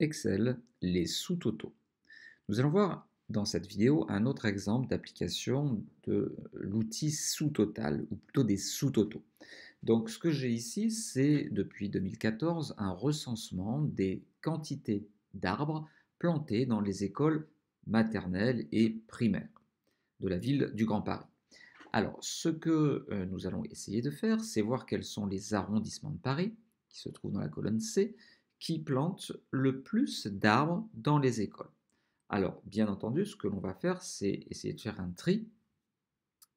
Excel les sous-totaux. Nous allons voir dans cette vidéo un autre exemple d'application de l'outil sous-total, ou plutôt des sous-totaux. Donc ce que j'ai ici, c'est depuis 2014 un recensement des quantités d'arbres plantés dans les écoles maternelles et primaires de la ville du Grand Paris. Alors ce que euh, nous allons essayer de faire, c'est voir quels sont les arrondissements de Paris, qui se trouvent dans la colonne C, qui plante le plus d'arbres dans les écoles. Alors, bien entendu, ce que l'on va faire, c'est essayer de faire un tri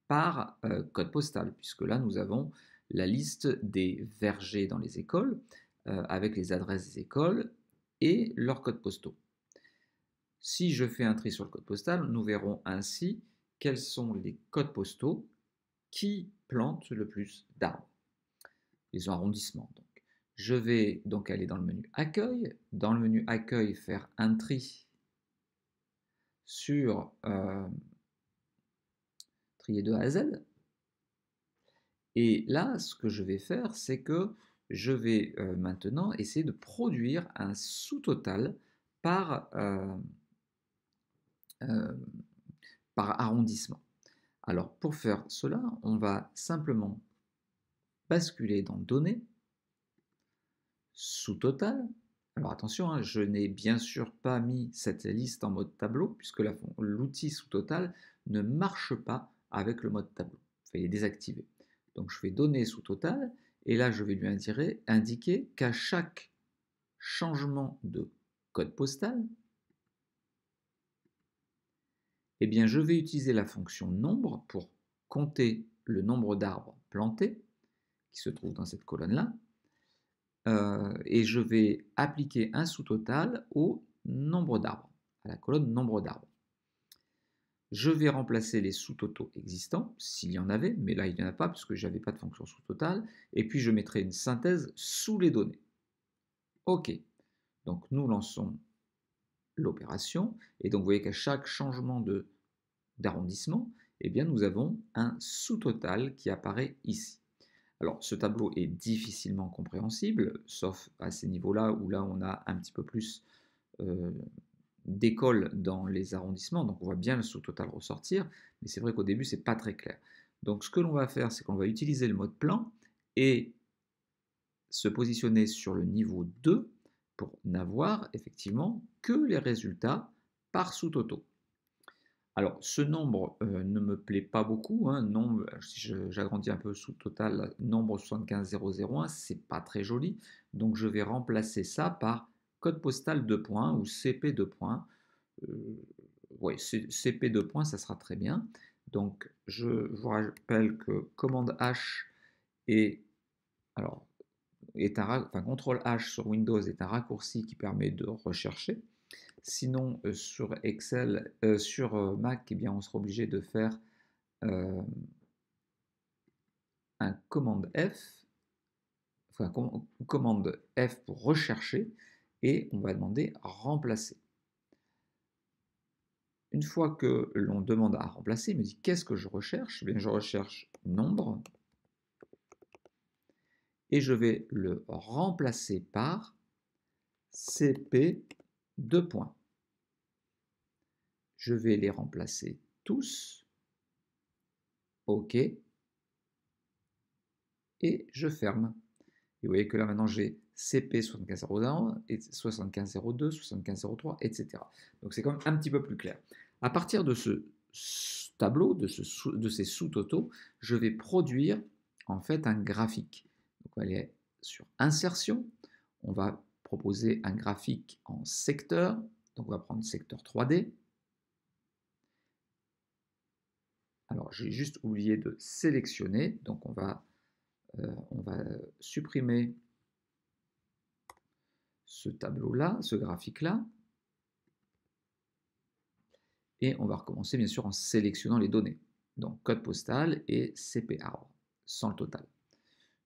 par euh, code postal, puisque là, nous avons la liste des vergers dans les écoles, euh, avec les adresses des écoles et leurs codes postaux. Si je fais un tri sur le code postal, nous verrons ainsi quels sont les codes postaux qui plantent le plus d'arbres. Les arrondissements, donc. Je vais donc aller dans le menu Accueil, dans le menu Accueil, faire un tri sur euh, trier de A à Z. Et là, ce que je vais faire, c'est que je vais euh, maintenant essayer de produire un sous-total par, euh, par arrondissement. Alors, pour faire cela, on va simplement basculer dans Données, sous total. Alors attention, hein, je n'ai bien sûr pas mis cette liste en mode tableau, puisque l'outil sous total ne marche pas avec le mode tableau. il est désactivé. Donc je vais donner sous total, et là je vais lui indiquer, indiquer qu'à chaque changement de code postal, eh bien, je vais utiliser la fonction nombre pour compter le nombre d'arbres plantés qui se trouve dans cette colonne-là. Euh, et je vais appliquer un sous-total au nombre d'arbres, à la colonne nombre d'arbres. Je vais remplacer les sous-totaux existants, s'il y en avait, mais là il n'y en a pas puisque je n'avais pas de fonction sous-total, et puis je mettrai une synthèse sous les données. OK, donc nous lançons l'opération, et donc vous voyez qu'à chaque changement d'arrondissement, eh bien nous avons un sous-total qui apparaît ici. Alors ce tableau est difficilement compréhensible, sauf à ces niveaux-là où là on a un petit peu plus euh, d'école dans les arrondissements, donc on voit bien le sous-total ressortir, mais c'est vrai qu'au début c'est pas très clair. Donc ce que l'on va faire, c'est qu'on va utiliser le mode plan et se positionner sur le niveau 2 pour n'avoir effectivement que les résultats par sous total alors, ce nombre ne me plaît pas beaucoup. Hein, nombre, si j'agrandis un peu sous total, nombre 75001, c'est pas très joli. Donc, je vais remplacer ça par code postal 2 points ou CP 2 points. CP 2 points, ça sera très bien. Donc, je vous rappelle que commande H est, alors, contrôle H sur Windows est un raccourci qui permet de rechercher. Sinon, euh, sur Excel, euh, sur euh, Mac, eh bien, on sera obligé de faire un commande F, commande F pour rechercher, et on va demander remplacer. Une fois que l'on demande à remplacer, il me dit qu'est-ce que je recherche eh Je recherche nombre, et je vais le remplacer par CP deux points. Je vais les remplacer tous. OK. Et je ferme. Et vous voyez que là maintenant j'ai CP7501, 7502, 7503, etc. Donc c'est quand même un petit peu plus clair. À partir de ce tableau, de, ce, de ces sous-totaux, je vais produire en fait un graphique. Donc on va aller sur insertion, on va proposer un graphique en secteur. Donc on va prendre secteur 3D. Alors j'ai juste oublié de sélectionner, donc on va, euh, on va supprimer ce tableau-là, ce graphique-là. Et on va recommencer bien sûr en sélectionnant les données. Donc code postal et cpa sans le total.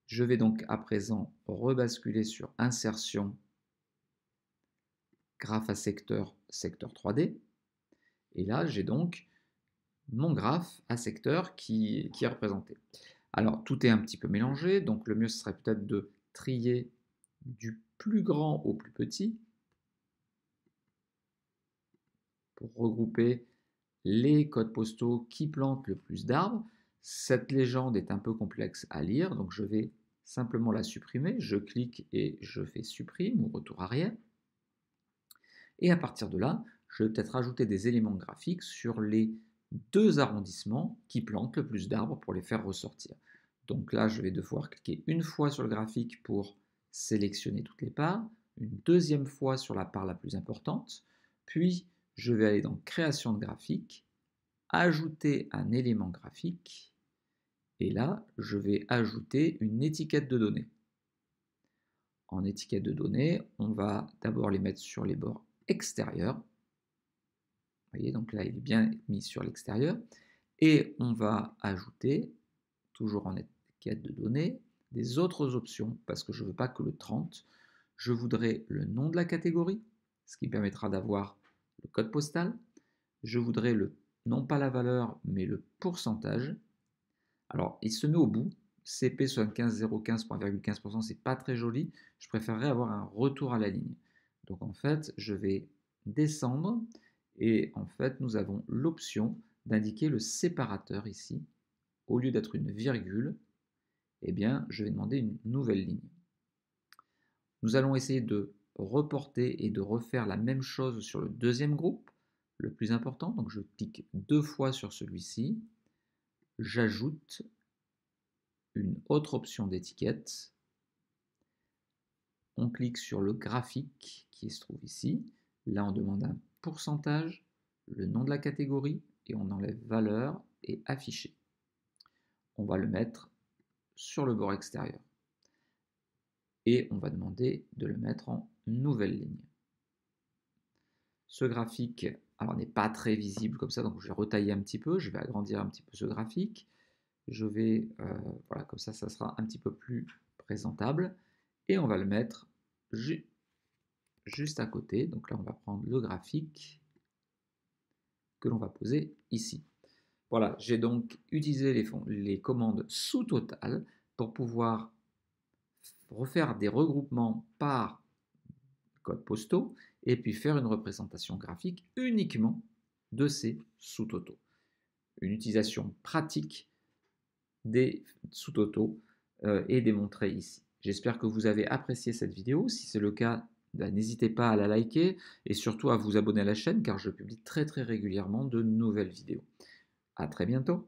Je vais donc à présent rebasculer sur insertion graphe à secteur, secteur 3D. Et là, j'ai donc mon graphe à secteur qui, qui, est représenté. Alors, tout est un petit peu mélangé, donc le mieux, ce serait peut-être de trier du plus grand au plus petit pour regrouper les codes postaux qui plantent le plus d'arbres. Cette légende est un peu complexe à lire, donc je vais simplement la supprimer. Je clique et je fais supprime ou retour arrière. Et à partir de là, je vais peut-être ajouter des éléments graphiques sur les deux arrondissements qui plantent le plus d'arbres pour les faire ressortir. Donc là, je vais devoir cliquer une fois sur le graphique pour sélectionner toutes les parts, une deuxième fois sur la part la plus importante, puis je vais aller dans Création de graphique, Ajouter un élément graphique, et là, je vais ajouter une étiquette de données. En étiquette de données, on va d'abord les mettre sur les bords extérieur. Vous voyez, donc là, il est bien mis sur l'extérieur. Et on va ajouter, toujours en étiquette de données, des autres options, parce que je ne veux pas que le 30, je voudrais le nom de la catégorie, ce qui permettra d'avoir le code postal. Je voudrais le, non pas la valeur, mais le pourcentage. Alors, il se met au bout. CP 7501515 ce c'est pas très joli. Je préférerais avoir un retour à la ligne. Donc en fait, je vais descendre et en fait, nous avons l'option d'indiquer le séparateur ici. Au lieu d'être une virgule, eh bien, je vais demander une nouvelle ligne. Nous allons essayer de reporter et de refaire la même chose sur le deuxième groupe, le plus important. Donc je clique deux fois sur celui-ci. J'ajoute une autre option d'étiquette on clique sur le graphique qui se trouve ici. Là, on demande un pourcentage, le nom de la catégorie, et on enlève valeur et afficher. On va le mettre sur le bord extérieur. Et on va demander de le mettre en nouvelle ligne. Ce graphique alors n'est pas très visible comme ça, donc je vais retailler un petit peu, je vais agrandir un petit peu ce graphique. Je vais, euh, voilà, comme ça, ça sera un petit peu plus présentable et on va le mettre juste à côté. Donc là, on va prendre le graphique que l'on va poser ici. Voilà, j'ai donc utilisé les, commandes sous total pour pouvoir refaire des regroupements par code postaux et puis faire une représentation graphique uniquement de ces sous-totaux. Une utilisation pratique des sous-totaux est euh, démontrée ici. J'espère que vous avez apprécié cette vidéo. Si c'est le cas, bah, n'hésitez pas à la liker et surtout à vous abonner à la chaîne car je publie très très régulièrement de nouvelles vidéos. À très bientôt